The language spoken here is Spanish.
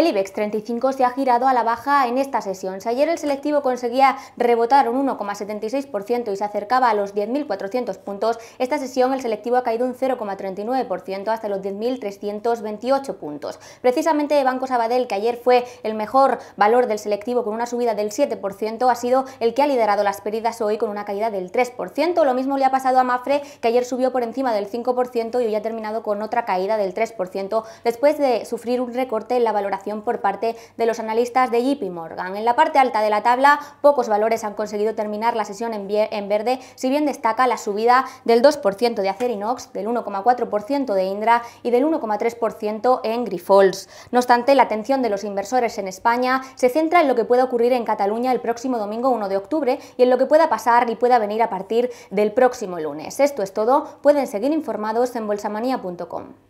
El IBEX 35 se ha girado a la baja en esta sesión. Si ayer el selectivo conseguía rebotar un 1,76% y se acercaba a los 10.400 puntos, esta sesión el selectivo ha caído un 0,39% hasta los 10.328 puntos. Precisamente Banco Sabadell, que ayer fue el mejor valor del selectivo con una subida del 7%, ha sido el que ha liderado las pérdidas hoy con una caída del 3%. Lo mismo le ha pasado a Mafre, que ayer subió por encima del 5% y hoy ha terminado con otra caída del 3% después de sufrir un recorte en la valoración por parte de los analistas de JP Morgan. En la parte alta de la tabla, pocos valores han conseguido terminar la sesión en, verde, si bien destaca la subida del 2% de Acerinox, del 1,4% de Indra y del 1,3% en Grifols. No obstante, la atención de los inversores en España se centra en lo que pueda ocurrir en Cataluña el próximo domingo 1 de octubre y en lo que pueda pasar y pueda venir a partir del próximo lunes. Esto es todo, pueden seguir informados en bolsamanía.com.